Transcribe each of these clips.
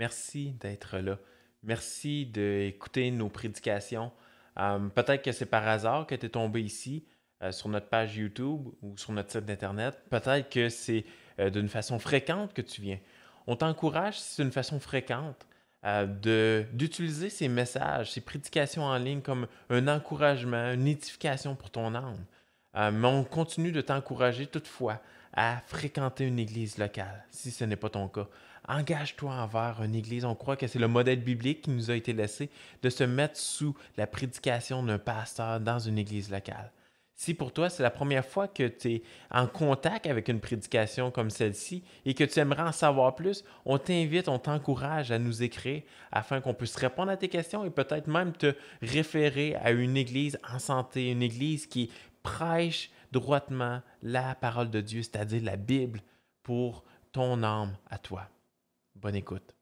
Merci d'être là. Merci d'écouter nos prédications. Euh, peut-être que c'est par hasard que tu es tombé ici, euh, sur notre page YouTube ou sur notre site d'Internet. Peut-être que c'est euh, d'une façon fréquente que tu viens. On t'encourage, si c'est une façon fréquente, d'utiliser ces messages, ces prédications en ligne comme un encouragement, une édification pour ton âme. mais on continue de t'encourager toutefois à fréquenter une église locale, si ce n'est pas ton cas engage-toi envers une Église. On croit que c'est le modèle biblique qui nous a été laissé de se mettre sous la prédication d'un pasteur dans une Église locale. Si pour toi, c'est la première fois que tu es en contact avec une prédication comme celle-ci et que tu aimerais en savoir plus, on t'invite, on t'encourage à nous écrire afin qu'on puisse répondre à tes questions et peut-être même te référer à une église en santé, une église qui prêche droitement la parole de Dieu, c'est-à-dire la Bible, pour ton âme à toi. Bonne écoute.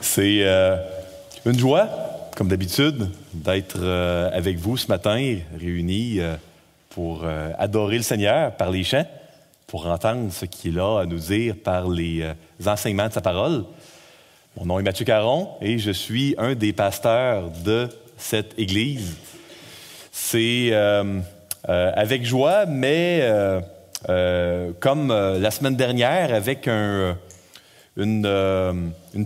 C'est euh, une joie, comme d'habitude, d'être euh, avec vous ce matin, réunis euh, pour adorer le Seigneur par les chants, pour entendre ce qu'il a à nous dire par les enseignements de sa parole. Mon nom est Mathieu Caron et je suis un des pasteurs de cette Église. C'est euh, avec joie, mais euh, euh, comme la semaine dernière, avec une,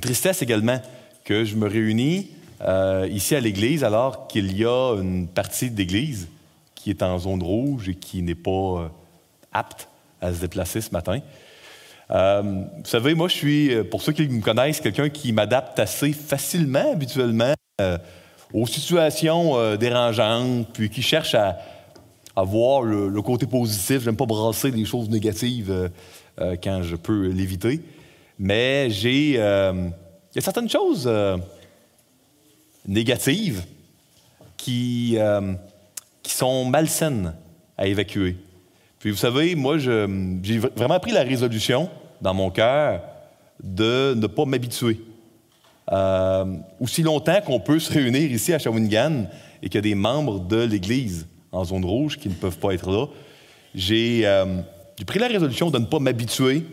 tristesse également, que je me réunis ici à l'Église alors qu'il y a une partie de l'église qui est en zone rouge et qui n'est pas apte à se déplacer ce matin. vous savez, moi, je suis, pour ceux qui me connaissent, quelqu'un qui m'adapte assez facilement, habituellement, aux situations dérangeantes, puis qui cherche à, à voir le, côté positif. J'aime pas brasser des choses négatives euh, euh, quand je peux l'éviter. Mais euh, Il y a certaines choses négatives qui, qui sont malsaines à évacuer. Puis vous savez, moi, j'ai vraiment pris la résolution dans mon cœur de ne pas m'habituer. aussi longtemps qu'on peut se réunir ici à Shawinigan et qu'il y a des membres de l'Église en zone rouge qui ne peuvent pas être là. Euh, j'ai pris la résolution de ne pas m'habituer,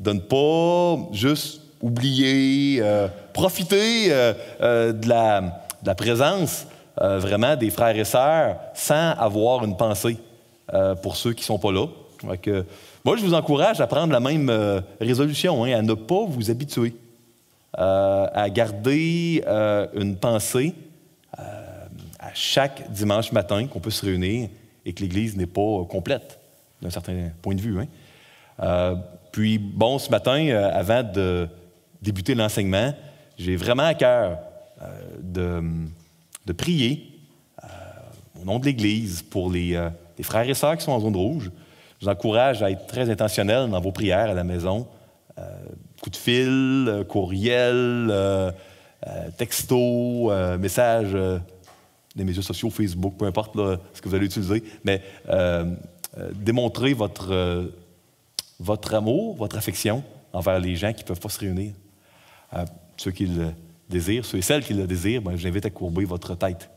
de ne pas juste oublier, euh, profiter euh, de, la, présence vraiment des frères et sœurs sans avoir une pensée pour ceux qui ne sont pas là. moi, je vous encourage à prendre la même résolution, hein, à ne pas vous habituer, à garder une pensée chaque dimanche matin qu'on peut se réunir et que l'Église n'est pas complète, d'un certain point de vue. Hein. Euh, puis, bon, ce matin, euh, avant de débuter l'enseignement, j'ai vraiment à cœur euh, de, prier au nom de l'Église pour les, les, frères et sœurs qui sont en zone rouge. Je vous encourage à être très intentionnel dans vos prières à la maison. coup de fil, courriel, texto, message des médias sociaux, Facebook, peu importe ce que vous allez utiliser, mais démontrez euh, euh, démontrer votre, euh, votre amour, votre affection envers les gens qui ne peuvent pas se réunir. ceux qui le désirent, ceux et celles qui le désirent, ben, je l'invite à courber votre tête.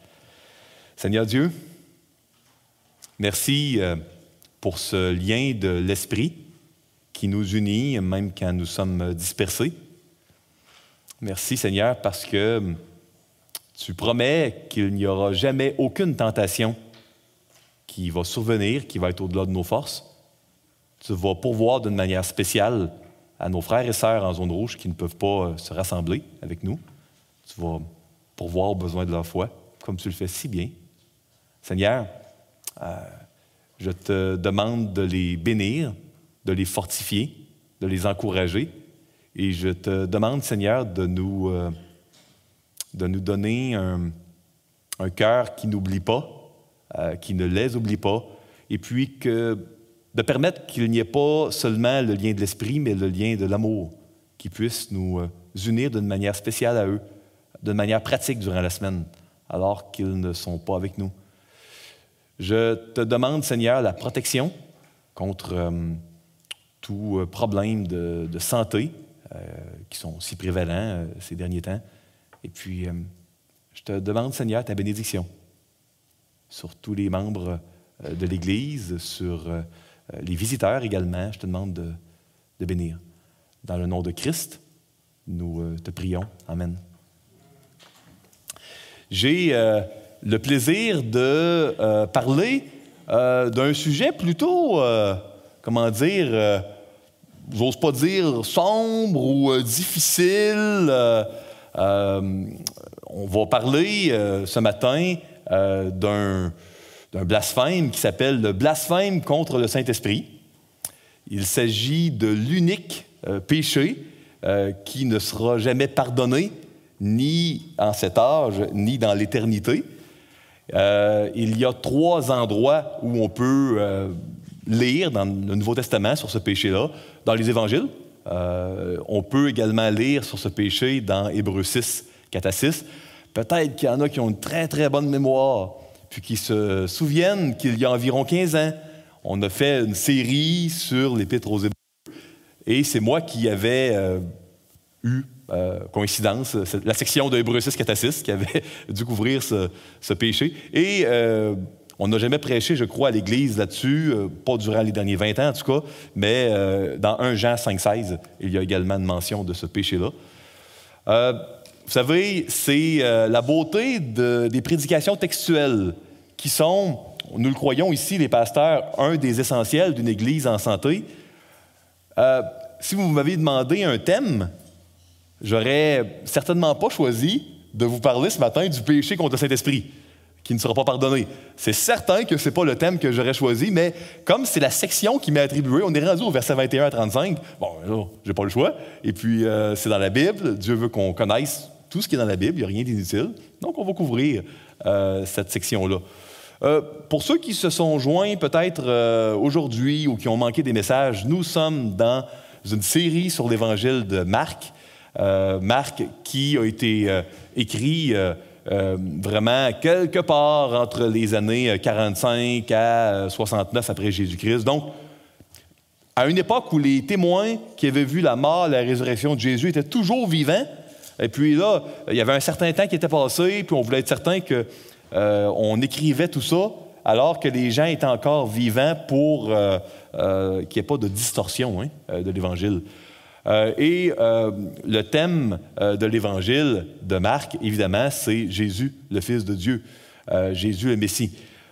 Seigneur Dieu, merci pour ce lien de l'esprit qui nous unit même quand nous sommes dispersés. Merci Seigneur parce que tu promets qu'il n'y aura jamais aucune tentation qui va survenir, qui va être au-delà de nos forces. Tu vas pourvoir d'une manière spéciale à nos frères et sœurs en zone rouge qui ne peuvent pas euh, se rassembler avec nous. Tu vas pourvoir aux besoins de leur foi, comme tu le fais si bien. Seigneur, euh, je te demande de les bénir, de les fortifier, de les encourager. Et je te demande, Seigneur, de nous... Euh, de nous donner un, cœur qui n'oublie pas, euh, qui ne les oublie pas, et puis que, de permettre qu'il n'y ait pas seulement le lien de l'esprit, mais le lien de l'amour, qui puisse nous euh, unir d'une manière spéciale à eux, d'une manière pratique durant la semaine, alors qu'ils ne sont pas avec nous. Je te demande, Seigneur, la protection contre euh, tout problème de, de santé qui sont si prévalents ces derniers temps. Et puis, euh, je te demande, Seigneur, ta bénédiction sur tous les membres euh, de l'Église, sur euh, les visiteurs également. Je te demande de, bénir. Dans le nom de Christ, nous te prions. Amen. J'ai le plaisir de parler d'un sujet plutôt, comment dire, j'ose pas dire sombre ou difficile euh, on va parler euh, ce matin euh, d'un blasphème qui s'appelle le blasphème contre le Saint-Esprit. Il s'agit de l'unique péché qui ne sera jamais pardonné, ni en cet âge, ni dans l'éternité. il y a trois endroits où on peut lire dans le Nouveau Testament sur ce péché-là, dans les évangiles, euh, on peut également lire sur ce péché dans Hébreu 6, 4 6. Peut-être qu'il y en a qui ont une très, très bonne mémoire, puis qui se souviennent qu'il y a environ 15 ans, on a fait une série sur l'Épître aux Hébreux. Et c'est moi qui avais euh, eu, euh, coïncidence, la section de Hébreux 6, 4 6, qui avait dû couvrir ce, ce péché. Et on n'a jamais prêché, je crois, à l'Église là-dessus, euh, pas durant les derniers 20 ans en tout cas, mais euh, dans 1 Jean 5,16, il y a également une mention de ce péché-là. Euh, vous savez, c'est la beauté des prédications textuelles qui sont, nous le croyons ici, les pasteurs, un des essentiels d'une Église en santé. si vous m'aviez demandé un thème, j'aurais certainement pas choisi de vous parler ce matin du péché contre le Saint-Esprit qui ne sera pas pardonné. C'est certain que ce n'est pas le thème que j'aurais choisi, mais comme c'est la section qui m'est attribuée, on est rendu au verset 21 à 35. Bon, j'ai pas le choix. Et puis, euh, c'est dans la Bible. Dieu veut qu'on connaisse tout ce qui est dans la Bible. Il n'y a rien d'inutile. Donc, on va couvrir euh, cette section-là. Euh, pour ceux qui se sont joints peut-être aujourd'hui ou qui ont manqué des messages, nous sommes dans une série sur l'évangile de Marc. Marc qui a été écrit euh, vraiment quelque part entre les années 45 euh, à 69 euh, après Jésus-Christ. Donc, à une époque où les témoins qui avaient vu la mort, la résurrection de Jésus étaient toujours vivants, et puis là, il y avait un certain temps qui était passé, puis on voulait être certain qu'on euh, écrivait tout ça alors que les gens étaient encore vivants pour qu'il n'y ait pas de distorsion hein, de l'Évangile. Euh, et euh, le thème euh, de l'évangile de Marc, évidemment, c'est Jésus, le Fils de Dieu, Jésus le Messie.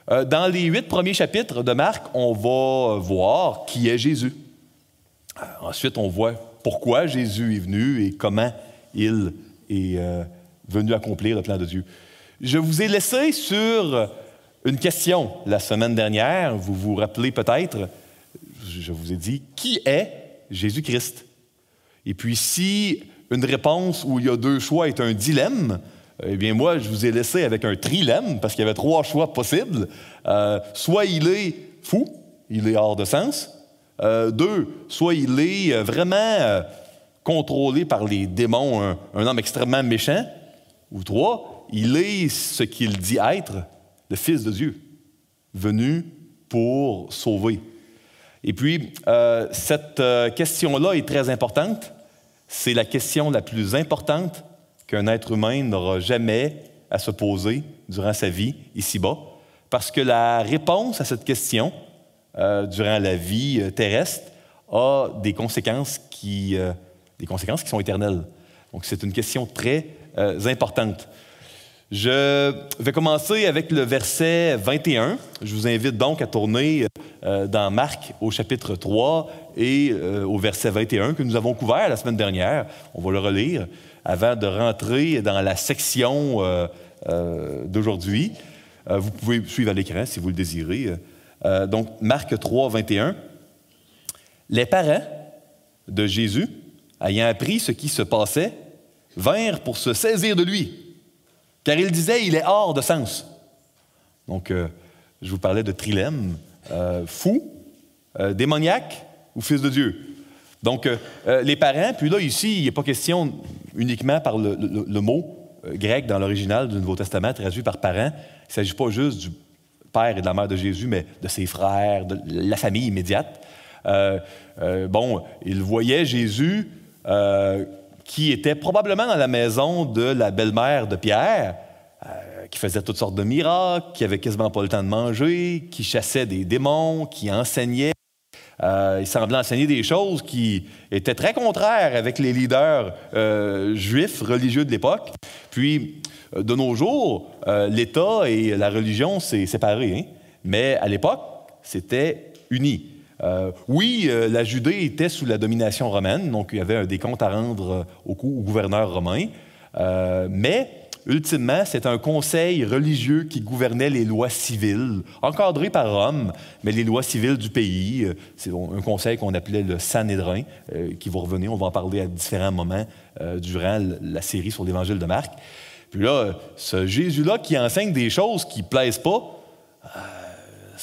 dans les huit premiers chapitres de Marc, on va voir qui est Jésus. ensuite, on voit pourquoi Jésus est venu et comment il est venu accomplir le plan de Dieu. Je vous ai laissé sur une question la semaine dernière. Vous vous rappelez peut-être, je vous ai dit, qui est Jésus-Christ? Et puis si une réponse où il y a deux choix est un dilemme, euh, eh bien moi, je vous ai laissé avec un trilemme parce qu'il y avait trois choix possibles. Euh, soit il est fou, il est hors de sens. Euh, deux, soit il est vraiment contrôlé par les démons, un, un, homme extrêmement méchant. Ou trois, il est ce qu'il dit être, le Fils de Dieu, venu pour sauver. Et puis, cette question-là est très importante c'est la question la plus importante qu'un être humain n'aura jamais à se poser durant sa vie ici-bas, parce que la réponse à cette question euh, durant la vie euh, terrestre a des conséquences qui, euh, des conséquences qui sont éternelles. Donc c'est une question très importante. Je vais commencer avec le verset 21. Je vous invite donc à tourner euh, dans Marc au chapitre 3 et euh, au verset 21 que nous avons couvert la semaine dernière. On va le relire avant de rentrer dans la section euh, d'aujourd'hui. vous pouvez suivre à l'écran si vous le désirez. donc Marc 3, 21. Les parents de Jésus, ayant appris ce qui se passait, vinrent pour se saisir de lui car il disait, il est hors de sens. Donc, euh, je vous parlais de trilemme, euh, fou, euh, démoniaque ou fils de Dieu. Donc, les parents, puis là, ici, il n'est pas question uniquement par le, mot grec dans l'original du Nouveau Testament traduit par parents. Il ne s'agit pas juste du père et de la mère de Jésus, mais de ses frères, de la famille immédiate. bon, il voyait Jésus qui était probablement dans la maison de la belle-mère de Pierre, euh, qui faisait toutes sortes de miracles, qui avait quasiment pas le temps de manger, qui chassait des démons, qui enseignait. Euh, il semblait enseigner des choses qui étaient très contraires avec les leaders euh, juifs religieux de l'époque. Puis, de nos jours, l'État et la religion, s'est séparé. Hein. Mais à l'époque, c'était uni. Euh, oui, euh, la Judée était sous la domination romaine, donc il y avait un décompte à rendre euh, au, gouverneur romain, mais ultimement, c'est un conseil religieux qui gouvernait les lois civiles, encadré par Rome, mais les lois civiles du pays. C'est un conseil qu'on appelait le Sanhédrin, qui va revenir, on va en parler à différents moments durant la série sur l'évangile de Marc. Puis là, ce Jésus-là qui enseigne des choses qui ne plaisent pas,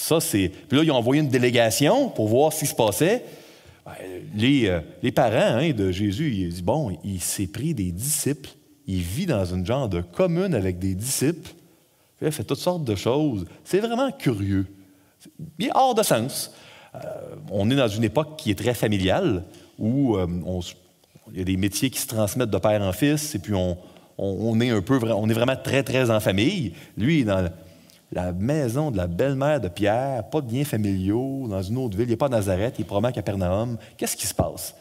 ça, c'est. Puis là, ils ont envoyé une délégation pour voir ce qui se passait. Ben, euh, les, parents hein, de Jésus, ils disent Bon, il s'est pris des disciples. Il vit dans une genre de commune avec des disciples. Il fait toutes sortes de choses. C'est vraiment curieux. Il est hors de sens. Euh, on est dans une époque qui est très familiale, où euh, il y a des métiers qui se transmettent de père en fils, et puis on, est un peu, on est vraiment très, très en famille. Lui, il est dans la maison de la belle-mère de Pierre, pas de liens familiaux, dans une autre ville, il n'est pas Nazareth, il est probablement à Capernaum. Qu'est-ce qui se passe?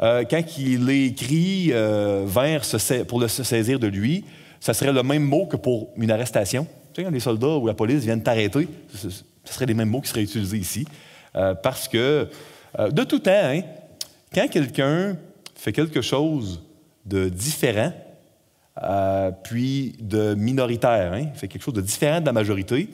Euh, quand il écrit euh, vers pour le, saisir de lui, ça serait le même mot que pour une arrestation. Tu sais, les soldats ou la police viennent t'arrêter, ce, serait les mêmes mots qui seraient utilisés ici. Euh, parce que, de tout temps, hein, quand quelqu'un fait quelque chose de différent, euh, puis de minoritaire. Hein? quelque chose de différent de la majorité.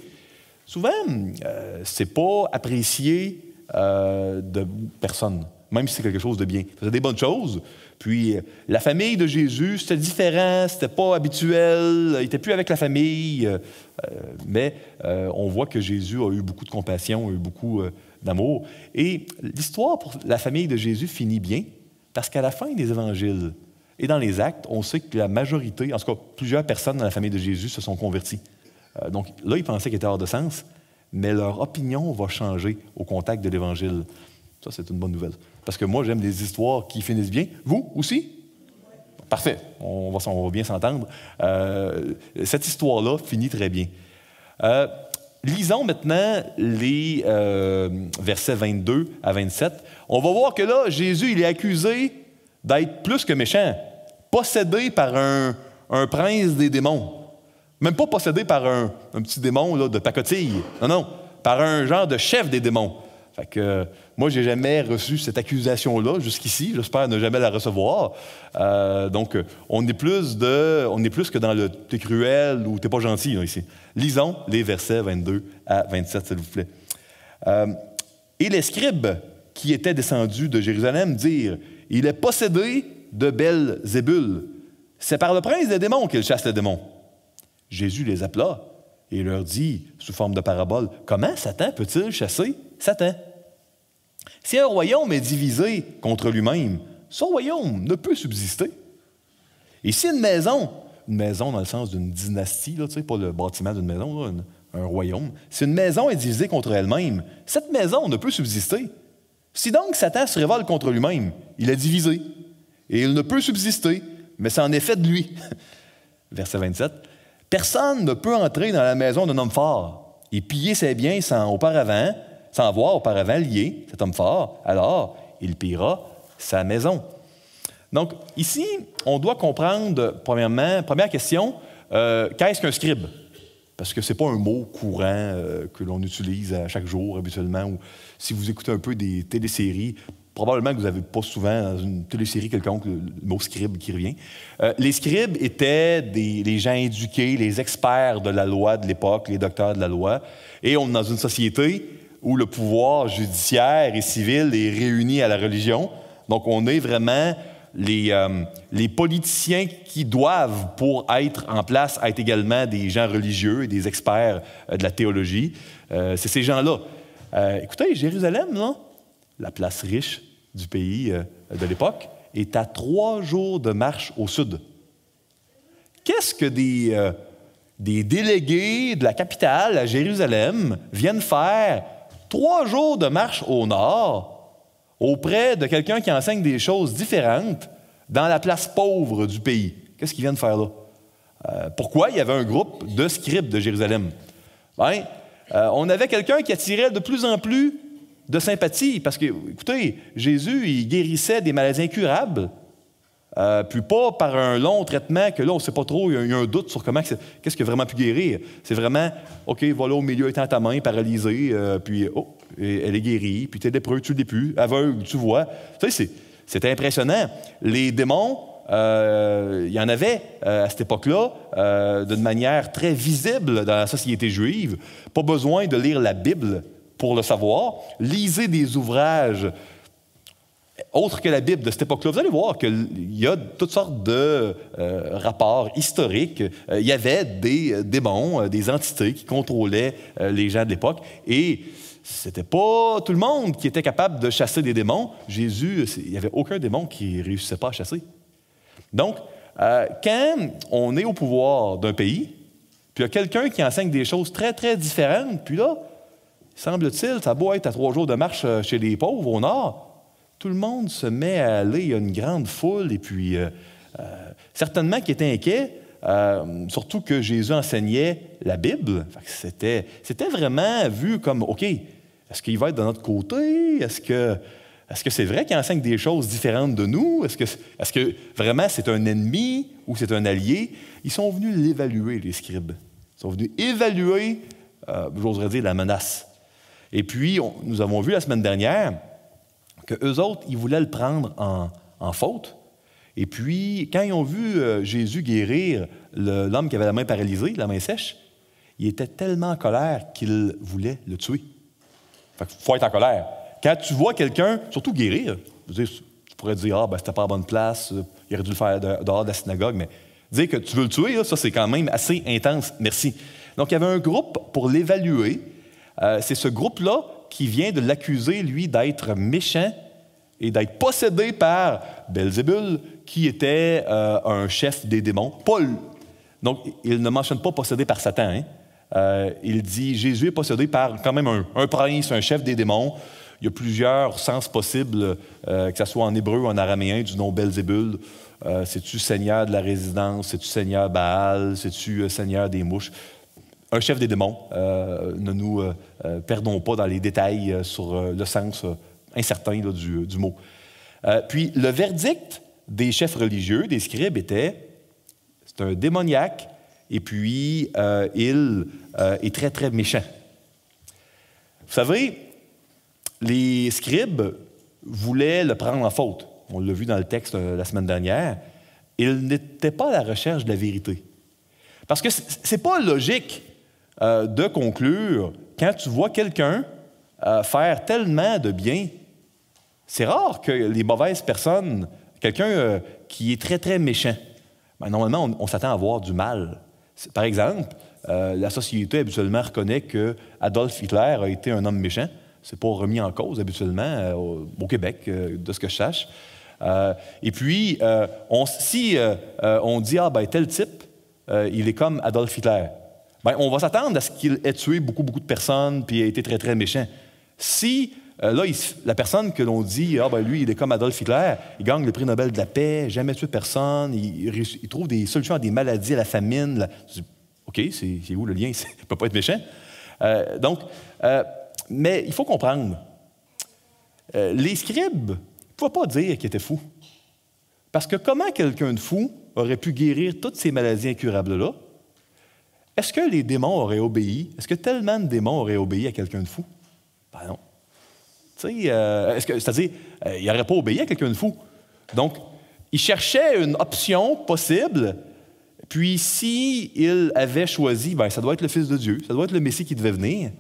Souvent, ce euh, c'est pas apprécié euh, de personne, même si c'est quelque chose de bien. C'est des bonnes choses. Puis la famille de Jésus, c'était différent, c'était pas habituel, il était plus avec la famille. mais on voit que Jésus a eu beaucoup de compassion, a eu beaucoup d'amour. Et l'histoire pour la famille de Jésus finit bien, parce qu'à la fin des évangiles, et dans les actes, on sait que la majorité, en tout cas plusieurs personnes dans la famille de Jésus se sont converties. Euh, donc là, ils pensaient qu'ils étaient hors de sens, mais leur opinion va changer au contact de l'Évangile. Ça, c'est une bonne nouvelle. Parce que moi, j'aime des histoires qui finissent bien. Vous aussi? Parfait, on va, bien s'entendre. Euh, cette histoire-là finit très bien. Euh, lisons maintenant les versets 22 à 27. On va voir que là, Jésus, il est accusé d'être plus que méchant, possédé par un, prince des démons. Même pas possédé par un, petit démon de pacotille. Non, non. Par un genre de chef des démons. Fait que euh, moi, j'ai jamais reçu cette accusation-là jusqu'ici. J'espère ne jamais la recevoir. Euh, donc, euh, on est, plus de, on est plus que dans le t'es cruel ou t'es pas gentil ici. Lisons les versets 22 à 27, s'il vous plaît. et les scribes qui étaient descendus de Jérusalem dirent il est possédé de belles ébules. C'est par le prince des démons qu'il chasse les démons. Jésus les appela et leur dit, sous forme de parabole, comment Satan peut-il chasser Satan? Si un royaume est divisé contre lui-même, son royaume ne peut subsister. Et si une maison, une maison dans le sens d'une dynastie, là, pas le bâtiment d'une maison, un royaume, si une maison est divisée contre elle-même, cette maison ne peut subsister. Si donc Satan se révolte contre lui-même, il est divisé, et il ne peut subsister, mais c'est en effet de lui. Verset 27. Personne ne peut entrer dans la maison d'un homme fort et piller ses biens sans auparavant, sans avoir auparavant lié cet homme fort, alors il pillera sa maison. Donc ici, on doit comprendre, premièrement, première question, euh, qu'est-ce qu'un scribe? Parce que ce n'est pas un mot courant euh, que l'on utilise à chaque jour habituellement. Ou si vous écoutez un peu des téléséries, probablement que vous n'avez pas souvent dans une télésérie quelconque le mot scribe qui revient. Euh, les scribes étaient des, les gens éduqués, les experts de la loi de l'époque, les docteurs de la loi. Et on est dans une société où le pouvoir judiciaire et civil est réuni à la religion. Donc on est vraiment euh, les, politiciens qui doivent, pour être en place, être également des gens religieux et des experts euh, de la théologie. Euh, c'est ces gens-là. écoutez, Jérusalem, la place riche du pays de l'époque, est à trois jours de marche au sud. Qu'est-ce que des délégués de la capitale à Jérusalem viennent faire trois jours de marche au nord auprès de quelqu'un qui enseigne des choses différentes dans la place pauvre du pays. Qu'est-ce qu'il vient de faire là? Euh, pourquoi il y avait un groupe de scribes de Jérusalem? Euh, on avait quelqu'un qui attirait de plus en plus de sympathie parce que, écoutez, Jésus, il guérissait des maladies incurables. Euh, puis pas par un long traitement que là, on ne sait pas trop, il y, a un doute sur comment, qu'est-ce qui a vraiment pu guérir. C'est vraiment, OK, voilà, au milieu étant ta main, paralysée, euh, puis oh, elle est guérie, puis es lépreux, tu l'es plus, aveugle, tu vois. Tu sais, c'est impressionnant. Les démons, euh, il y en avait à cette époque-là, d'une manière très visible dans la société juive. Pas besoin de lire la Bible pour le savoir. Lisez des ouvrages autre que la Bible de cette époque-là, vous allez voir qu'il y a toutes sortes de euh, rapports historiques. Euh, il y avait des euh, démons, des entités qui contrôlaient les gens de l'époque. Et c'était pas tout le monde qui était capable de chasser des démons. Jésus, il n'y avait aucun démon qui ne réussissait pas à chasser. Donc, quand on est au pouvoir d'un pays, puis il y a quelqu'un qui enseigne des choses très, très différentes, puis là, semble-t-il, ça a beau être à trois jours de marche chez les pauvres au nord, tout le monde se met à aller, il y a une grande foule, et puis euh, euh, certainement qui était inquiet, euh, surtout que Jésus enseignait la Bible. C'était, c'était vraiment vu comme, OK, est-ce qu'il va être de notre côté? Est-ce que, que c'est vrai qu'il enseigne des choses différentes de nous? Est-ce que, est-ce que vraiment c'est un ennemi ou c'est un allié? Ils sont venus l'évaluer, les scribes. Ils sont venus évaluer, j'oserais dire, la menace. Et puis, nous avons vu la semaine dernière que eux autres, ils voulaient le prendre en, faute. Et puis, quand ils ont vu euh, Jésus guérir l'homme qui avait la main paralysée, la main sèche, il était tellement en colère qu'il voulait le tuer. faut être en colère. Quand tu vois quelqu'un, surtout guérir, tu pourrais dire, ah, ben, c'était pas à bonne place, il aurait dû le faire dehors de la synagogue, mais dire que tu veux le tuer, ça, c'est quand même assez intense. Merci. Donc, il y avait un groupe pour l'évaluer. Euh, c'est ce groupe-là qui vient de l'accuser, lui, d'être méchant et d'être possédé par Belzébul, qui était euh, un chef des démons, Paul. Donc, il ne mentionne pas possédé par Satan. Hein. Euh, il dit Jésus est possédé par quand même un, prince, un chef des démons. Il y a plusieurs sens possibles, euh, que ce soit en hébreu ou en araméen, du nom Belzébul. C'est-tu Seigneur de la résidence? C'est-tu Seigneur Baal? C'est-tu Seigneur des mouches? un chef des démons. Euh, ne nous euh, euh, perdons pas dans les détails sur le sens incertain du, du, mot. puis le verdict des chefs religieux, des scribes, était c'est un démoniaque et puis il est très, très méchant. Vous savez, les scribes voulaient le prendre en faute. On l'a vu dans le texte la semaine dernière. Ils n'étaient pas à la recherche de la vérité. Parce que ce n'est pas logique euh, de conclure, quand tu vois quelqu'un euh, faire tellement de bien, c'est rare que les mauvaises personnes, quelqu'un euh, qui est très, très méchant, ben, normalement, on, s'attend à voir du mal. Par exemple, la société habituellement reconnaît que Adolf Hitler a été un homme méchant. C'est pas remis en cause habituellement au, Québec, de ce que je sache. et puis, si on dit, ah ben tel type, il est comme Adolf Hitler, ben, on va s'attendre à ce qu'il ait tué beaucoup, beaucoup de personnes puis ait été très, très méchant. Si euh, là, la personne que l'on dit, ah ben lui, il est comme Adolf Hitler, il gagne le prix Nobel de la paix, jamais tué personne, il, trouve des solutions à des maladies, à la famine. OK, c'est où le lien? Il ne peut pas être méchant. Euh, donc, euh, mais il faut comprendre. les scribes ne pouvaient pas dire qu'ils étaient fous. Parce que comment quelqu'un de fou aurait pu guérir toutes ces maladies incurables-là est-ce que les démons auraient obéi? Est-ce que tellement de démons auraient obéi à quelqu'un de fou? Ben non. Euh, c'est-à-dire, il euh, ils pas obéi à quelqu'un de fou. Donc, ils cherchaient une option possible, puis s'ils il avait choisi, ben, ça doit être le Fils de Dieu, ça doit être le Messie qui devait venir,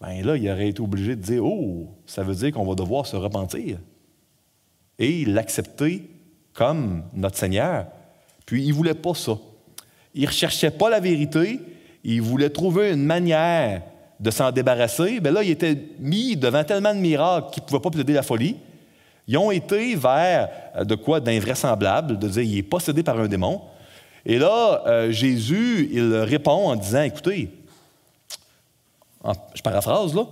ben là, il aurait été obligé de dire, oh, ça veut dire qu'on va devoir se repentir et l'accepter comme notre Seigneur. Puis, il ne voulaient pas ça ils ne recherchaient pas la vérité, ils voulaient trouver une manière de s'en débarrasser. Mais ben là, ils étaient mis devant tellement de miracles qu'ils ne pouvaient pas aider la folie. Ils ont été vers euh, de quoi d'invraisemblable, de dire il est possédé par un démon. Et là, euh, Jésus, il répond en disant écoutez, je paraphrase là,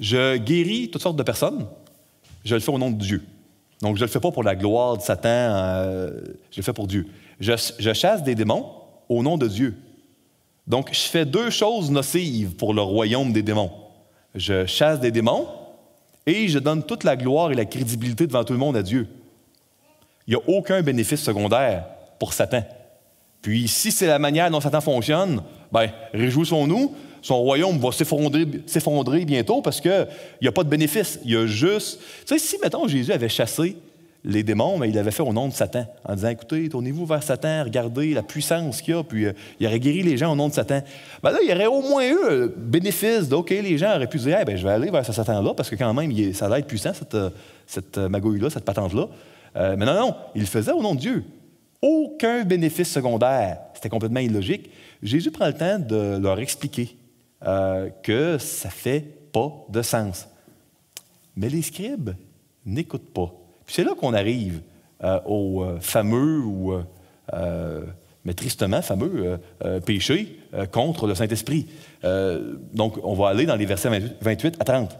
je guéris toutes sortes de personnes, je le fais au nom de Dieu. Donc, je ne le fais pas pour la gloire de Satan, euh, je le fais pour Dieu. je chasse des démons, au nom de Dieu. Donc, je fais deux choses nocives pour le royaume des démons. Je chasse des démons et je donne toute la gloire et la crédibilité devant tout le monde à Dieu. Il n'y a aucun bénéfice secondaire pour Satan. Puis, si c'est la manière dont Satan fonctionne, ben, réjouissons-nous, son royaume va s'effondrer bientôt parce qu'il n'y a pas de bénéfice. Il y a juste. Tu sais, si, mettons, Jésus avait chassé les démons, mais il avait fait au nom de Satan, en disant Écoutez, tournez-vous vers Satan, regardez la puissance qu'il y a, puis euh, il aurait guéri les gens au nom de Satan. Ben là, il y aurait au moins eu le euh, bénéfice les gens auraient pu dire ben, Je vais aller vers ce Satan-là, parce que quand même, ça doit être puissant, cette, euh, magouille-là, cette patente-là. mais non, non, il faisait au nom de Dieu. Aucun bénéfice secondaire. C'était complètement illogique. Jésus prend le temps de leur expliquer que ça fait pas de sens. Mais les scribes n'écoutent pas puis c'est là qu'on arrive euh, au euh, fameux euh, mais tristement fameux, péché contre le Saint-Esprit. donc, on va aller dans les versets 28 à 30.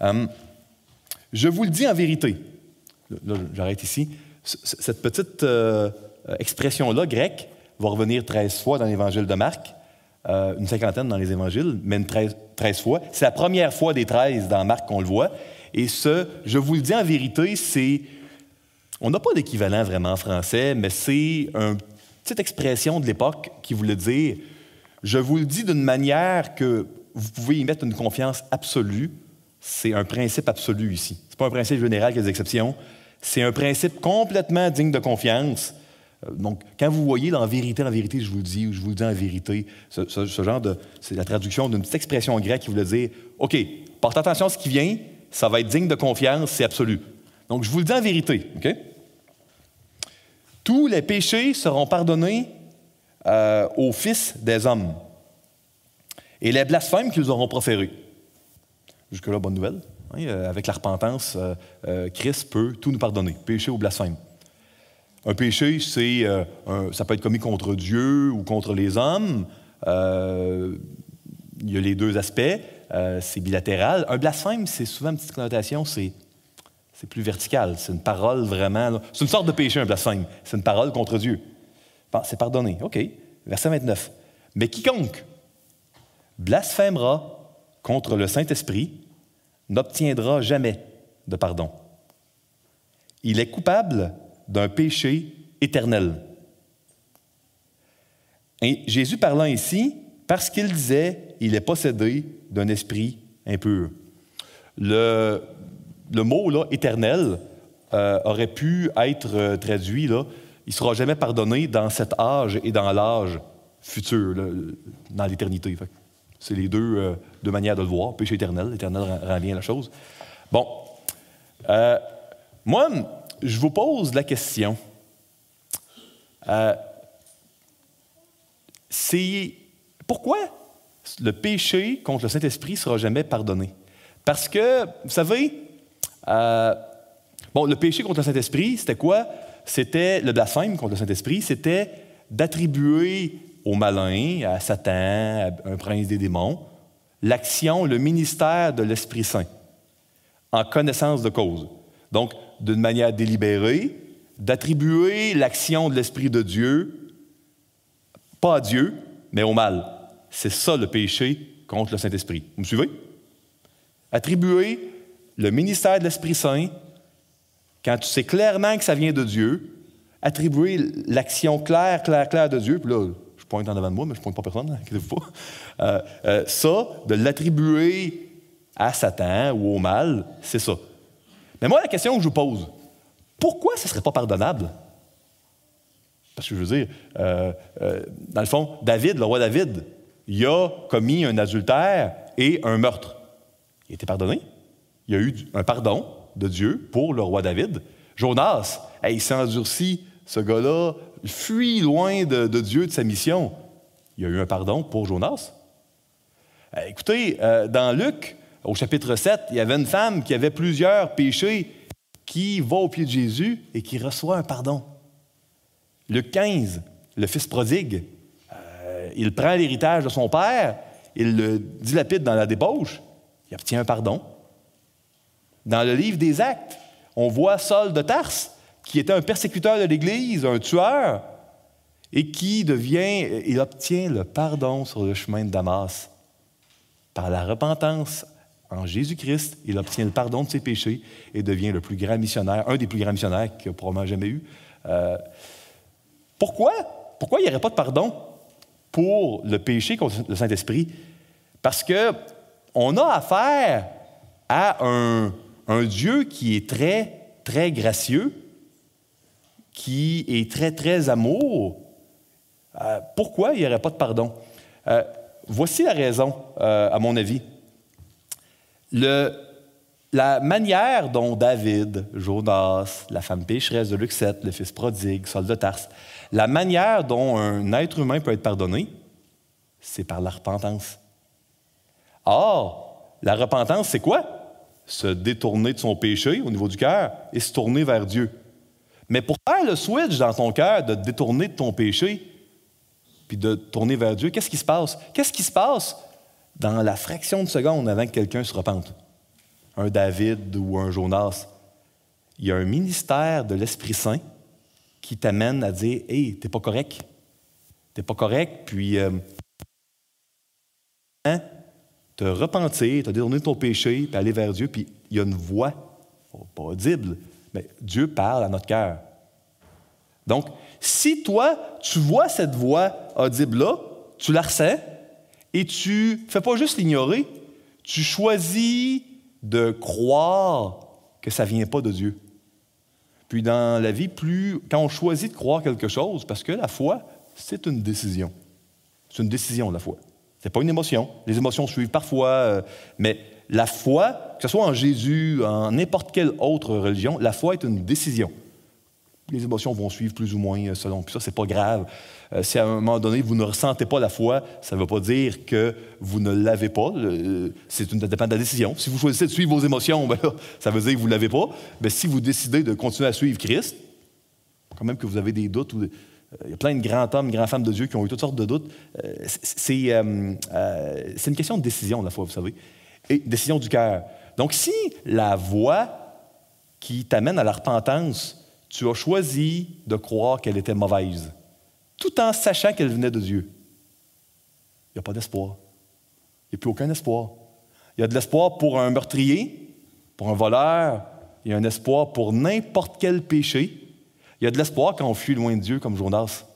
Hum, je vous le dis en vérité. j'arrête ici. Cette petite expression-là, grecque, va revenir 13 fois dans l'évangile de Marc, une cinquantaine dans les évangiles, mais 13, 13 fois. C'est la première fois des 13 dans Marc qu'on le voit. Et ce, je vous le dis en vérité, c'est. On n'a pas d'équivalent vraiment français, mais c'est une petite expression de l'époque qui voulait dire Je vous le dis d'une manière que vous pouvez y mettre une confiance absolue. C'est un principe absolu ici. Ce n'est pas un principe général qui a des exceptions. C'est un principe complètement digne de confiance. Euh, donc, quand vous voyez en vérité, en vérité, je vous le dis, ou je vous le dis en vérité, ce, genre de. C'est la traduction d'une petite expression grecque qui voulait dire OK, porte attention à ce qui vient, ça va être digne de confiance, c'est absolu. Donc, je vous le dis en vérité, OK? Tous les péchés seront pardonnés euh, aux fils des hommes et les blasphèmes qu'ils auront proférés. Jusque-là, bonne nouvelle. Hein? Euh, avec la repentance, euh, Christ peut tout nous pardonner, péché ou blasphème. Un péché, c'est, ça peut être commis contre Dieu ou contre les hommes. il y a les deux aspects. Euh, c'est bilatéral. Un blasphème, c'est souvent une petite connotation, c'est plus vertical. C'est une parole vraiment. C'est une sorte de péché, un blasphème. C'est une parole contre Dieu. c'est pardonné. OK. Verset 29. Mais quiconque blasphèmera contre le Saint-Esprit n'obtiendra jamais de pardon. Il est coupable d'un péché éternel. Et Jésus parlant ici, parce qu'il disait il est possédé d'un esprit impur. Le, le mot là, éternel euh, aurait pu être euh, traduit, là, il ne sera jamais pardonné dans cet âge et dans l'âge futur, dans l'éternité. C'est les deux, euh, deux, manières de le voir, péché éternel, éternel revient bien la chose. Bon, moi, je vous pose la question. c'est pourquoi le péché contre le Saint-Esprit sera jamais pardonné. Parce que, vous savez, euh, le péché contre le Saint-Esprit, c'était quoi? C'était le blasphème contre le Saint-Esprit, c'était d'attribuer au malin, à Satan, à un prince des démons, l'action, le ministère de l'Esprit Saint, en connaissance de cause. Donc, d'une manière délibérée, d'attribuer l'action de l'Esprit de Dieu, pas à Dieu, mais au mal. C'est ça le péché contre le Saint-Esprit. Vous me suivez? Attribuer le ministère de l'Esprit Saint, quand tu sais clairement que ça vient de Dieu, attribuer l'action claire, claire, claire de Dieu, puis là, je pointe en avant de moi, mais je pointe pas personne, ninquiétez hein, vous pas. Euh, euh, ça, de l'attribuer à Satan ou au mal, c'est ça. Mais moi, la question que je vous pose, pourquoi ce ne serait pas pardonnable? Parce que je veux dire, euh, dans le fond, David, le roi David, il a commis un adultère et un meurtre. Il a été pardonné. Il y a eu un pardon de Dieu pour le roi David. Jonas, il s'est endurci. Ce gars-là fuit loin de, Dieu Dieu, de sa mission. Il y a eu un pardon pour Jonas. Euh, écoutez, euh, dans Luc, au chapitre 7, il y avait une femme qui avait plusieurs péchés qui va au pied de Jésus et qui reçoit un pardon. Luc 15, le fils prodigue, euh, il prend l'héritage de son père, il le dilapide dans la débauche, il obtient un pardon. Dans le livre des Actes, on voit Saul de Tarse, qui était un persécuteur de l'Église, un tueur, et qui devient, il obtient le pardon sur le chemin de Damas. Par la repentance en Jésus-Christ, il obtient le pardon de ses péchés et devient le plus grand missionnaire, un des plus grands missionnaires qu'il a probablement jamais eu. Euh, pourquoi? Pourquoi il n'y aurait pas de pardon? pour le péché contre le Saint-Esprit. Parce que on a affaire à un, Dieu qui est très, très gracieux, qui est très, très amour. Euh, pourquoi il n'y aurait pas de pardon? Euh, voici la raison, euh, à mon avis. Le, la manière dont David, Jonas, la femme pécheresse de Luxette, le fils prodigue, sol de Tarse, la manière dont un être humain peut être pardonné, c'est par la repentance. Or, la repentance, c'est quoi? Se détourner de son péché au niveau du cœur et se tourner vers Dieu. Mais pour faire le switch dans ton cœur de te détourner de ton péché puis de tourner vers Dieu, qu'est-ce qui se passe? Qu'est-ce qui se passe dans la fraction de seconde avant que quelqu'un se repente? Un David ou un Jonas. Il y a un ministère de l'Esprit Saint qui t'amène à dire Hey, t'es pas correct. T'es pas correct, puis euh, hein, te repentir, te détourner ton péché, puis aller vers Dieu, puis il y a une voix, pas audible, mais Dieu parle à notre cœur. Donc, si toi, tu vois cette voix audible-là, tu la ressens, et tu fais pas juste l'ignorer, tu choisis de croire que ça vient pas de Dieu. Puis dans la vie, plus quand on choisit de croire quelque chose, parce que la foi, c'est une décision. C'est une décision, la foi. n'est pas une émotion. Les émotions suivent parfois, euh, mais la foi, que ce soit en Jésus, en n'importe quelle autre religion, la foi est une décision les émotions vont suivre plus ou moins selon. Euh, Puis ça, c'est pas grave. Euh, si à un moment donné, vous ne ressentez pas la foi, ça ne veut pas dire que vous ne l'avez pas. c'est une, ça dépend de la décision. Si vous choisissez de suivre vos émotions, ben ça veut dire que vous ne l'avez pas. Mais si vous décidez de continuer à suivre Christ, quand même que vous avez des doutes, ou, euh, il y a plein de grands hommes, grandes femmes de Dieu qui ont eu toutes sortes de doutes. c'est, c'est une question de décision, la foi, vous savez, et décision du cœur. Donc, si la voix qui t'amène à la repentance tu as choisi de croire qu'elle était mauvaise, tout en sachant qu'elle venait de Dieu. Il n'y a pas d'espoir. Il n'y a plus aucun espoir. Il y a de l'espoir pour un meurtrier, pour un voleur, il y a un espoir pour n'importe quel péché. Il y a de l'espoir quand on fuit loin de Dieu comme Jonas.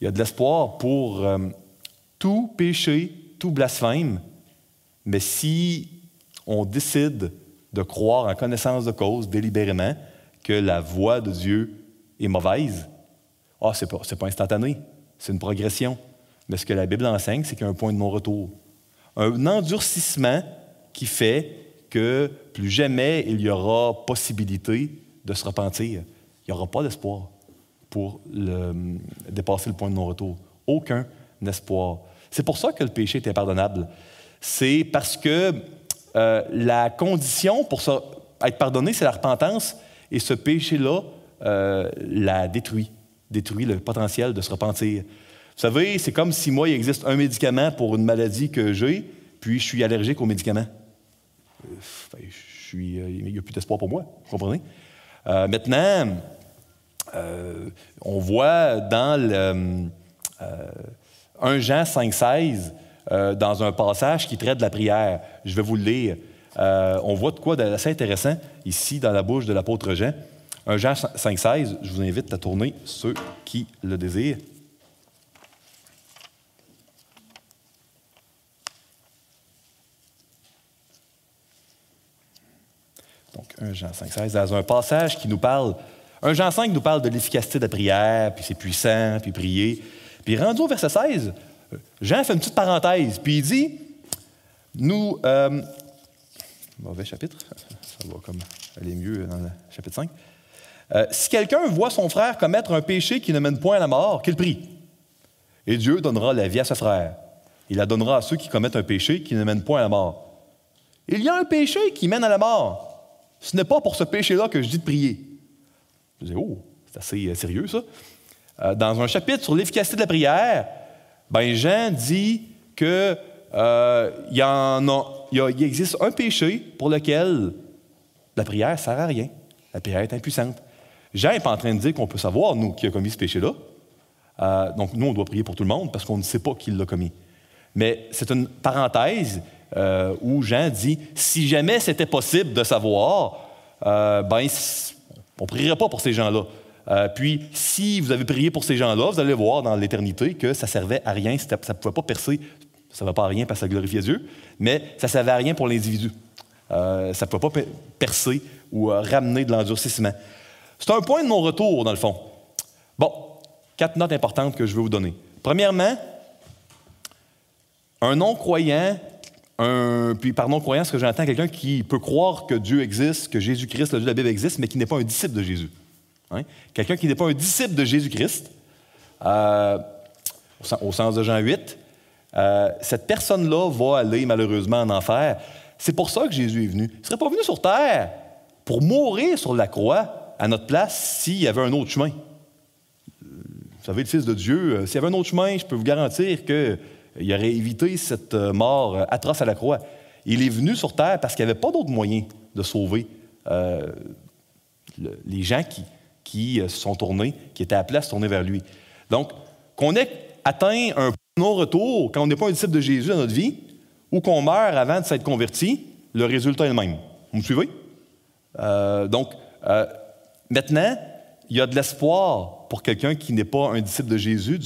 Il y a de l'espoir pour euh, tout péché, tout blasphème. Mais si on décide de croire en connaissance de cause délibérément, que la voix de Dieu est mauvaise. Ah, oh, c'est pas, instantané, c'est une progression. Mais ce que la Bible enseigne, c'est qu'il y a un point de non-retour. Un endurcissement qui fait que plus jamais il y aura possibilité de se repentir. Il n'y aura pas d'espoir pour dépasser le point de non-retour. Aucun espoir. C'est pour ça que le péché est impardonnable. C'est parce que euh, la condition pour être pardonné, c'est la repentance, et ce péché-là euh, la détruit, détruit le potentiel de se repentir. Vous savez, c'est comme si moi, il existe un médicament pour une maladie que j'ai, puis je suis allergique au médicament. Euh, ben, je suis, euh, il n'y a plus d'espoir pour moi, vous comprenez? maintenant, on voit dans 1 Jean 5,16, dans un passage qui traite de la prière, je vais vous le lire. Euh, on voit de quoi d'assez intéressant ici dans la bouche de l'apôtre Jean. Un Jean 5,16, je vous invite à tourner ceux qui le désirent. Donc, 1 Jean 5, 16, dans un passage qui nous parle, 1 Jean 5 nous parle de l'efficacité de la prière, puis c'est puissant, puis prier. Puis rendu au verset 16, euh, Jean fait une petite parenthèse, puis il dit, nous, euh, mauvais chapitre. Ça va comme aller mieux dans le chapitre 5. Euh, si quelqu'un voit son frère commettre un péché qui ne mène point à la mort, qu'il prie. Et Dieu donnera la vie à ce frère. Il la donnera à ceux qui commettent un péché qui ne mène point à la mort. Il y a un péché qui mène à la mort. Ce n'est pas pour ce péché-là que je dis de prier. Je dis, oh, c'est assez euh, sérieux ça. Euh, dans un chapitre sur l'efficacité de la prière, ben Jean dit qu'il y en a il, y existe un péché pour lequel la prière ne sert à rien. La prière est impuissante. Jean n'est pas en train de dire qu'on peut savoir, nous, qui a commis ce péché-là. Euh, donc, nous, on doit prier pour tout le monde parce qu'on ne sait pas qui l'a commis. Mais c'est une parenthèse euh, où Jean dit si jamais c'était possible de savoir, euh, ben, on ne prierait pas pour ces gens-là. puis, si vous avez prié pour ces gens-là, vous allez voir dans l'éternité que ça servait à rien, ça ne pouvait pas percer, ça ne va pas à rien parce que ça glorifiait Dieu mais ça ne servait à rien pour l'individu. Euh, ça ne peut pas percer ou euh, ramener de l'endurcissement. C'est un point de mon retour dans le fond. Bon, quatre notes importantes que je veux vous donner. Premièrement, un non-croyant, puis par non-croyant, ce que j'entends, quelqu'un qui peut croire que Dieu existe, que Jésus-Christ, le Dieu de la Bible existe, mais qui n'est pas un disciple de Jésus. Hein? Quelqu'un qui n'est pas un disciple de Jésus-Christ, euh, au sens de Jean 8, euh, cette personne-là va aller malheureusement en enfer. C'est pour ça que Jésus est venu. Il ne serait pas venu sur terre pour mourir sur la croix à notre place s'il y avait un autre chemin. Vous savez, le Fils de Dieu, euh, s'il y avait un autre chemin, je peux vous garantir qu'il euh, aurait évité cette mort atroce à la croix. Il est venu sur terre parce qu'il n'y avait pas d'autre moyen de sauver les gens qui, qui se sont tournés, qui étaient à à se tournés vers lui. Donc, qu'on ait atteint un point, non-retour, quand on n'est pas un disciple de Jésus dans notre vie, ou qu'on meurt avant de s'être converti, le résultat est le même. Vous me suivez? Euh, donc, euh, maintenant, il y a de l'espoir pour quelqu'un qui n'est pas un disciple de Jésus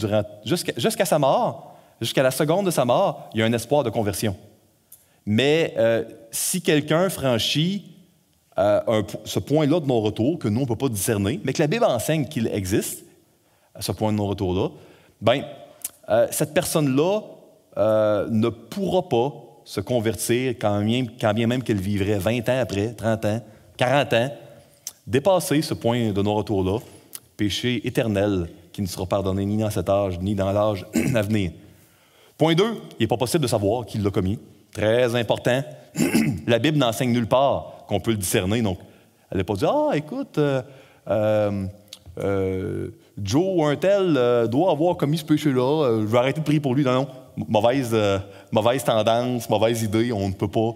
jusqu'à sa mort, jusqu'à la seconde de sa mort, il y a un espoir de conversion. Mais euh, si quelqu'un franchit ce point-là de non-retour, que nous, on ne peut pas discerner, mais que la Bible enseigne qu'il existe, à ce point de non-retour-là, ben, euh, cette personne-là euh, ne pourra pas se convertir quand bien, même qu'elle vivrait 20 ans après, 30 ans, 40 ans, dépasser ce point de non-retour-là, péché éternel qui ne sera pardonné ni dans cet âge, ni dans l'âge à venir. Point 2, il n'est pas possible de savoir qui l'a commis. Très important. la Bible n'enseigne nulle part qu'on peut le discerner. Donc, elle n'est pas dit Ah, écoute, euh, euh, Joe, un tel, euh, doit avoir commis ce péché-là, euh, je vais arrêter de prier pour lui. Non, non, mauvaise, mauvaise tendance, mauvaise idée, on ne peut pas.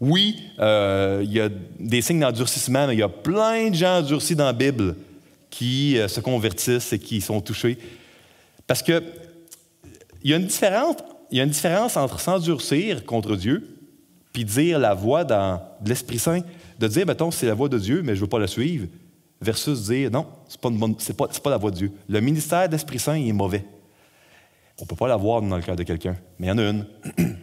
oui, il y a des signes d'endurcissement, mais il y a plein de gens endurcis dans la Bible qui se convertissent et qui sont touchés. Parce que il y a une différence, il a une différence entre s'endurcir contre Dieu puis dire la voix dans, de l'Esprit Saint, de dire, mettons, c'est la voix de Dieu, mais je ne veux pas la suivre versus dire non, ce n'est pas, la voix de Dieu. Le ministère d'Esprit Saint est mauvais. On ne peut pas l'avoir dans le cœur de quelqu'un, mais il y en a une.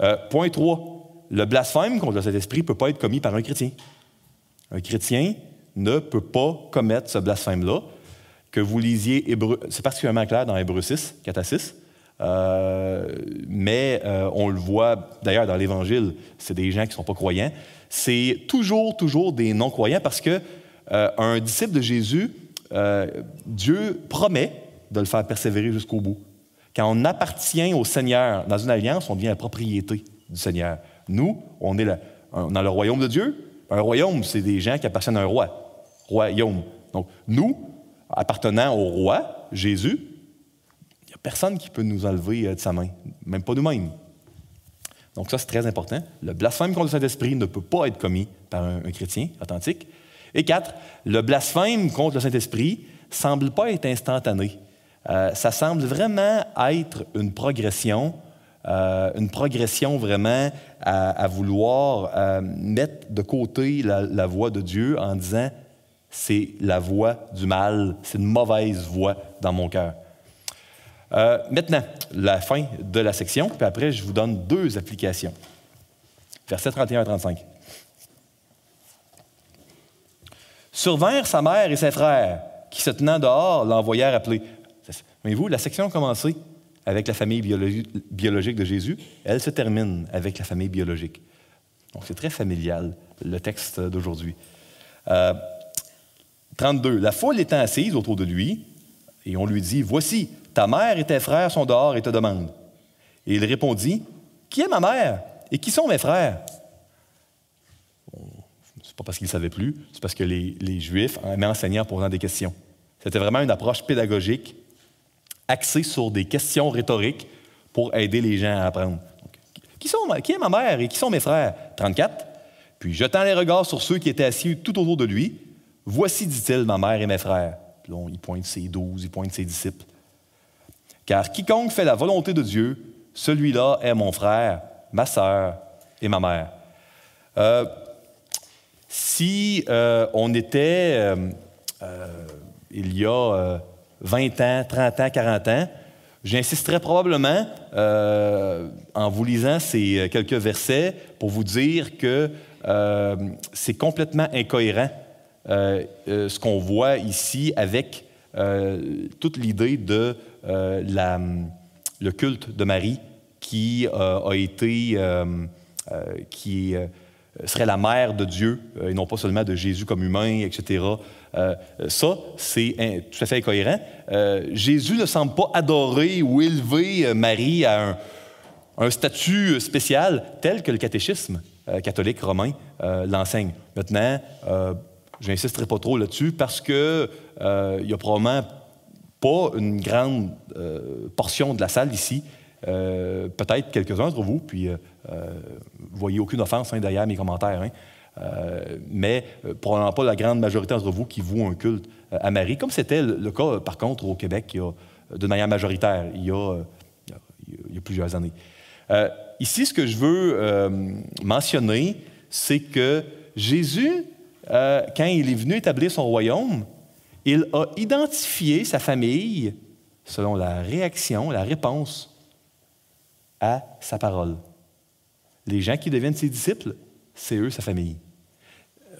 Euh, point 3. Le blasphème contre cet esprit ne peut pas être commis par un chrétien. Un chrétien ne peut pas commettre ce blasphème-là. Que vous lisiez c'est particulièrement clair dans Hébreux 6, 4 à 6. Euh, mais euh, on le voit d'ailleurs dans l'Évangile, c'est des gens qui ne sont pas croyants. C'est toujours, toujours des non-croyants parce que euh, un disciple de Jésus, euh, Dieu promet de le faire persévérer jusqu'au bout. Quand on appartient au Seigneur dans une alliance, on devient la propriété du Seigneur. Nous, on est dans le royaume de Dieu. Un royaume, c'est des gens qui appartiennent à un roi. Royaume. Donc, nous, appartenant au roi, Jésus, il n'y a personne qui peut nous enlever euh, de sa main, même pas nous-mêmes. Donc ça, c'est très important. Le blasphème contre le Saint-Esprit ne peut pas être commis par un chrétien authentique. Et quatre, le blasphème contre le Saint-Esprit semble pas être instantané. Euh, ça semble vraiment être une progression, euh, une progression vraiment à, vouloir euh, mettre de côté la, la, voix de Dieu en disant c'est la voix du mal, c'est une mauvaise voix dans mon cœur. maintenant, la fin de la section, puis après, je vous donne deux applications. Versets 31 à 35. survinrent sa mère et ses frères, qui, se tenant dehors, l'envoyèrent appeler. Mais vous, la section commencée avec la famille biologique de Jésus, elle se termine avec la famille biologique. Donc, c'est très familial, le texte d'aujourd'hui. 32. Euh, la foule étant assise autour de lui, et on lui dit Voici, ta mère et tes frères sont dehors et te demandent. Et il répondit Qui est ma mère et qui sont mes frères pas parce qu'il ne savaient plus, c'est parce que les, Juifs aimaient enseigner en posant des questions. C'était vraiment une approche pédagogique axée sur des questions rhétoriques pour aider les gens à apprendre. qui, est ma mère et qui sont mes frères? 34. Puis jetant les regards sur ceux qui étaient assis tout autour de lui, voici, dit-il, ma mère et mes frères. Puis il pointe ses douze, il pointe ses disciples. Car quiconque fait la volonté de Dieu, celui-là est mon frère, ma sœur et ma mère. Euh, si euh, on était, euh, euh, il y a 20 ans, 30 ans, 40 ans, j'insisterais probablement, en vous lisant ces quelques versets, pour vous dire que c'est complètement incohérent ce qu'on voit ici avec toute l'idée de la, le culte de Marie qui a été... qui euh, serait la mère de Dieu euh, et non pas seulement de Jésus comme humain, etc. Euh, ça, c'est tout à fait incohérent. Jésus ne semble pas adorer ou élever Marie à un, statut spécial tel que le catéchisme catholique romain l'enseigne. Maintenant, je n'insisterai pas trop là-dessus parce qu'il il y a probablement pas une grande portion de la salle ici, peut-être quelques-uns d'entre vous, puis euh, voyez aucune offense hein, derrière mes commentaires, hein. euh, mais euh, probablement pas la grande majorité d'entre vous qui vouent un culte à Marie, comme c'était le cas, par contre, au Québec, de manière majoritaire, il y a, plusieurs années. ici, ce que je veux mentionner, c'est que Jésus, quand il est venu établir son royaume, il a identifié sa famille selon la réaction, la réponse à sa parole. Les gens qui deviennent ses disciples, c'est eux, sa famille.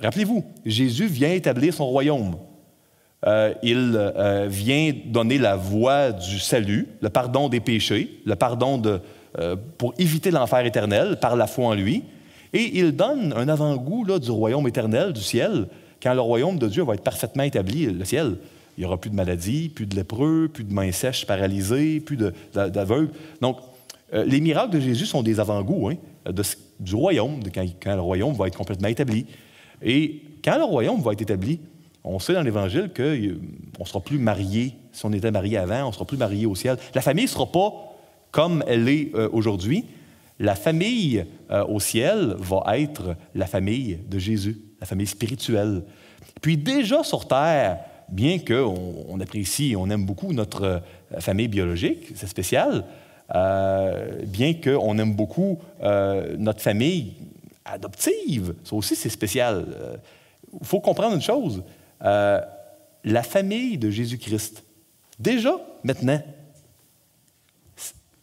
Rappelez-vous, Jésus vient établir son royaume. Euh, il euh, vient donner la voie du salut, le pardon des péchés, le pardon euh, pour éviter l'enfer éternel par la foi en lui. Et il donne un avant-goût du royaume éternel, du ciel, quand le royaume de Dieu va être parfaitement établi, le ciel. Il n'y aura plus de maladies, plus de lépreux, plus de mains sèches paralysées, plus d'aveugles. Donc, les miracles de Jésus sont des avant-goûts. Hein du royaume, quand, le royaume va être complètement établi. Et quand le royaume va être établi, on sait dans l'Évangile qu'on euh, ne sera plus marié. Si on était marié avant, on ne sera plus marié au ciel. La famille ne sera pas comme elle est euh, aujourd'hui. La famille euh, au ciel va être la famille de Jésus, la famille spirituelle. Puis déjà sur Terre, bien qu'on on apprécie, on aime beaucoup notre famille biologique, c'est spécial, euh, bien qu'on aime beaucoup euh, notre famille adoptive, ça aussi c'est spécial. Il euh, faut comprendre une chose, la famille de Jésus-Christ, déjà maintenant,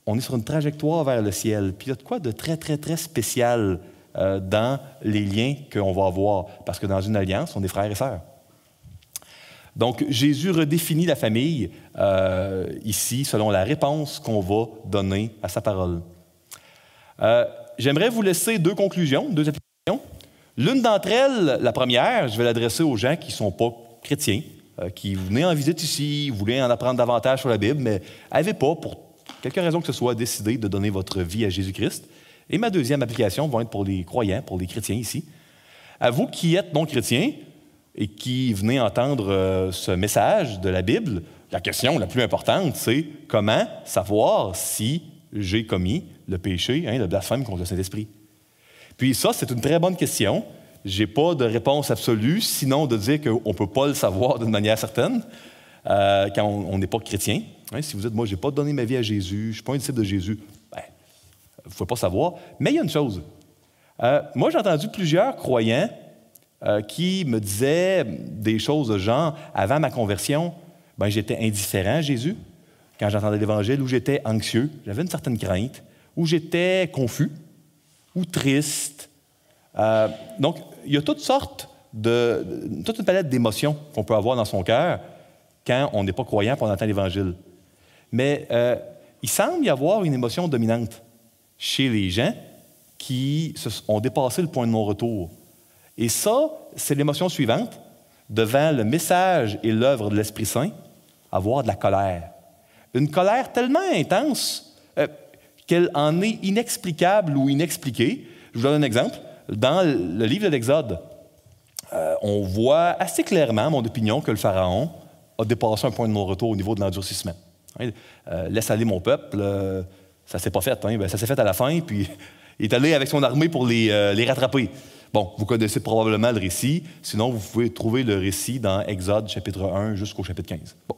on est sur une trajectoire vers le ciel. Puis il y a de quoi de très, très, très spécial dans les liens qu'on va avoir. Parce que dans une alliance, on est frères et sœurs. Donc, Jésus redéfinit la famille euh, ici selon la réponse qu'on va donner à sa parole. Euh, j'aimerais vous laisser deux conclusions, deux applications. L'une d'entre elles, la première, je vais l'adresser aux gens qui ne sont pas chrétiens, euh, qui venaient en visite ici, voulaient en apprendre davantage sur la Bible, mais n'avaient pas, pour quelque raison que ce soit, décidé de donner votre vie à Jésus-Christ. Et ma deuxième application va être pour les croyants, pour les chrétiens ici. À vous qui êtes non chrétiens, et qui venaient entendre euh, ce message de la Bible, la question la plus importante, c'est comment savoir si j'ai commis le péché, hein, le blasphème contre le Saint-Esprit. Puis ça, c'est une très bonne question. Je n'ai pas de réponse absolue, sinon de dire qu'on ne peut pas le savoir d'une manière certaine euh, quand on n'est pas chrétien. Hein, si vous dites, moi, je n'ai pas donné ma vie à Jésus, je ne suis pas un disciple de Jésus, ben, vous ne pouvez pas savoir. Mais il y a une chose. Euh, moi, j'ai entendu plusieurs croyants euh, qui me disait des choses de genre, avant ma conversion, ben, j'étais indifférent à Jésus. Quand j'entendais l'Évangile, où j'étais anxieux, j'avais une certaine crainte, où j'étais confus, ou triste. Euh, donc, il y a toutes sortes de. toute une palette d'émotions qu'on peut avoir dans son cœur quand on n'est pas croyant et on l'Évangile. Mais euh, il semble y avoir une émotion dominante chez les gens qui ont dépassé le point de non-retour. Et ça, c'est l'émotion suivante, devant le message et l'œuvre de l'Esprit Saint, avoir de la colère. Une colère tellement intense euh, qu'elle en est inexplicable ou inexpliquée. Je vous donne un exemple. Dans le livre de l'Exode, euh, on voit assez clairement, mon opinion, que le Pharaon a dépassé un point de non-retour au niveau de l'endurcissement. Hein, euh, laisse aller mon peuple, ça s'est pas fait. Hein. Ben, ça s'est fait à la fin, puis il est allé avec son armée pour les rattraper. Bon, vous connaissez probablement le récit, sinon vous pouvez trouver le récit dans Exode chapitre 1 jusqu'au chapitre 15. Bon.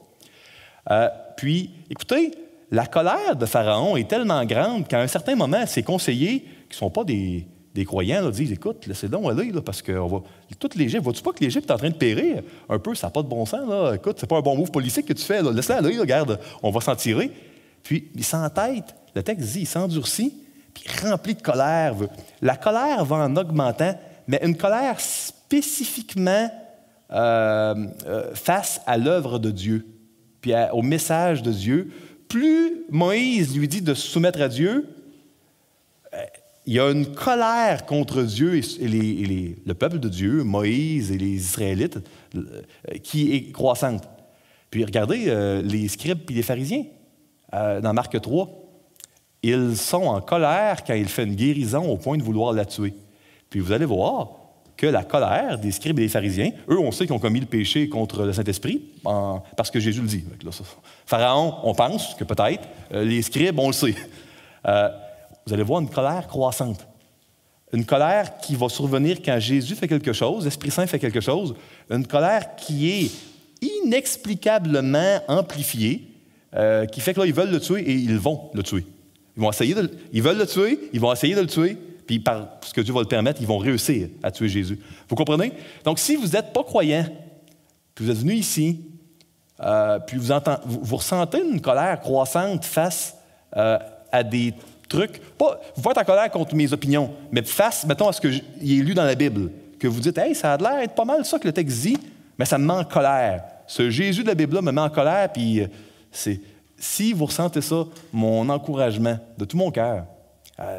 Euh, puis, écoutez, la colère de Pharaon est tellement grande qu'à un certain moment, ses conseillers, qui ne sont pas des, croyants, là, disent Écoute, laissez donc aller, là, parce que toute l'Égypte, vois-tu pas que l'Égypte est en train de périr Un peu, ça n'a pas de bon sens. Là. Écoute, c'est pas un bon move politique que tu fais. Laisse-la à l'œil, regarde, on va s'en tirer. Puis, il s'entête. Le texte dit Il s'endurcit, puis rempli de colère. La colère va en augmentant mais une colère spécifiquement euh, euh, face à l'œuvre de Dieu, puis au message de Dieu. Plus Moïse lui dit de se soumettre à Dieu, euh, il y a une colère contre Dieu et, les, le peuple de Dieu, Moïse et les Israélites, qui est croissante. Puis regardez les scribes et les pharisiens dans Marc 3. Ils sont en colère quand il fait une guérison au point de vouloir la tuer. Puis vous allez voir que la colère des scribes et des pharisiens, eux, on sait qu'ils ont commis le péché contre le Saint-Esprit parce que Jésus le dit. Pharaon, on pense que peut-être. Euh, les scribes, on le sait. Euh, vous allez voir une colère croissante. Une colère qui va survenir quand Jésus fait quelque chose, l'Esprit Saint fait quelque chose. Une colère qui est inexplicablement amplifiée, euh, qui fait que là, ils veulent le tuer et ils vont le tuer. Ils, vont essayer de... ils veulent le tuer, ils vont essayer de le tuer, puis parce que Dieu va le permettre, ils vont réussir à tuer Jésus. Vous comprenez? Donc, si vous n'êtes pas croyant, puis vous êtes venu ici, euh, puis vous, vous, ressentez une colère croissante face euh, à des trucs, pas, vous pouvez être en colère contre mes opinions, mais face, mettons, à ce qu'il est lu dans la Bible, que vous dites, hey, ça a l'air d'être pas mal ça que le texte dit, mais ça me met en colère. Ce Jésus de la Bible-là me met en colère, puis euh, c'est. Si vous ressentez ça, mon encouragement de tout mon cœur,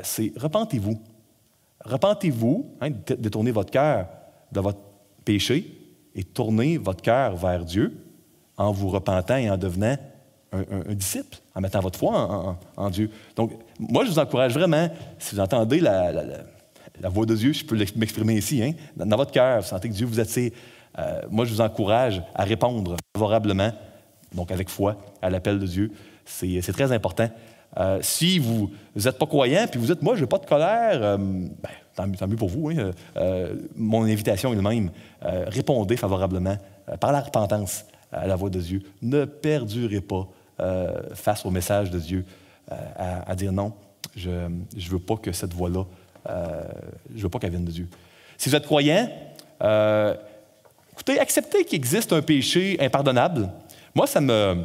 c'est repentez-vous, repentez-vous, hein, détournez votre cœur de votre péché et tournez votre cœur vers Dieu en vous repentant et en devenant un, disciple, en mettant votre foi en, Dieu. Donc, moi, je vous encourage vraiment, si vous entendez la, voix de Dieu, je peux m'exprimer ici, hein, dans votre cœur, vous sentez que Dieu vous attire. Euh, moi, je vous encourage à répondre favorablement, donc avec foi, à l'appel de Dieu. C'est très important. Euh, si vous n'êtes pas croyant, puis vous dites, moi, je n'ai pas de colère, euh, ben, tant, mieux pour vous. Hein. Euh, mon invitation est la même. répondez favorablement par la repentance à la voix de Dieu. Ne perdurez pas face au message de Dieu à, dire non, je ne veux pas que cette voix-là, je veux pas qu'elle vienne de Dieu. Si vous êtes croyant, écoutez, acceptez qu'il existe un péché impardonnable. Moi, ça me,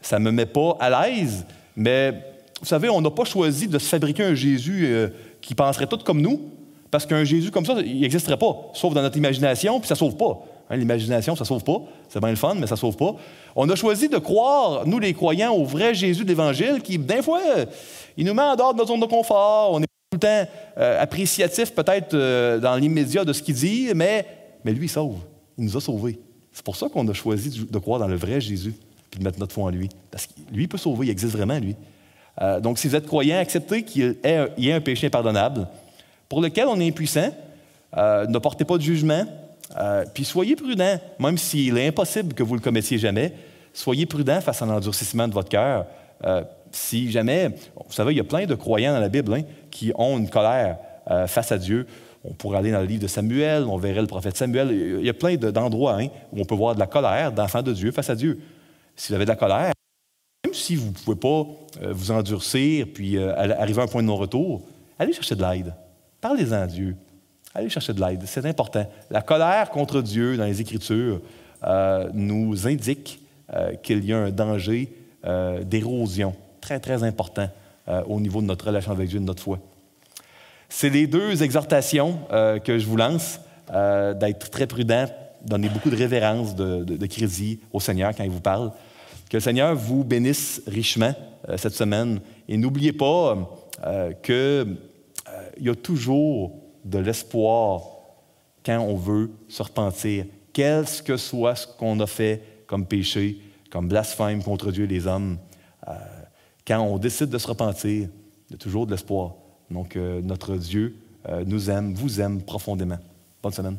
ça me met pas à l'aise mais vous savez, on n'a pas choisi de se fabriquer un Jésus euh, qui penserait tout comme nous, parce qu'un Jésus comme ça, il n'existerait pas, sauf dans notre imagination, puis ça ne sauve pas. Hein, l'imagination, ça ne sauve pas. C'est bien le fun, mais ça ne sauve pas. On a choisi de croire, nous les croyants, au vrai Jésus de l'Évangile, qui, d'un fois, il nous met en dehors de notre zone de confort. On est tout le temps euh, appréciatif, peut-être, euh, dans l'immédiat de ce qu'il dit, mais, mais lui, il sauve. Il nous a sauvés. C'est pour ça qu'on a choisi de croire dans le vrai Jésus puis de mettre notre foi en lui. Parce que lui peut sauver, il existe vraiment, lui. Euh, donc, si vous êtes croyant, acceptez qu'il y ait un péché impardonnable pour lequel on est impuissant. Euh, ne portez pas de jugement. Euh, puis soyez prudent, même s'il est impossible que vous le commettiez jamais. Soyez prudent face à l'endurcissement de votre cœur. si jamais, vous savez, il y a plein de croyants dans la Bible hein, qui ont une colère face à Dieu. On pourrait aller dans le livre de Samuel, on verrait le prophète Samuel. Il y a plein d'endroits hein, où on peut voir de la colère d'enfants de Dieu face à Dieu si vous avez de la colère, même si vous ne pouvez pas euh, vous endurcir puis euh, arriver à un point de non-retour, allez chercher de l'aide. Parlez-en à Dieu. Allez chercher de l'aide. C'est important. La colère contre Dieu dans les Écritures euh, nous indique qu'il y a un danger d'érosion très, très important au niveau de notre relation avec Dieu, de notre foi. C'est les deux exhortations que je vous lance d'être très prudent, donner beaucoup de révérence, de, de, de crédit au Seigneur quand il vous parle. Que le Seigneur vous bénisse richement euh, cette semaine. Et n'oubliez pas euh, qu'il euh, y a toujours de l'espoir quand on veut se repentir, quel que soit ce qu'on a fait comme péché, comme blasphème contre Dieu et les hommes. quand on décide de se repentir, il y a toujours de l'espoir. Donc, notre Dieu nous aime, vous aime profondément. Bonne semaine.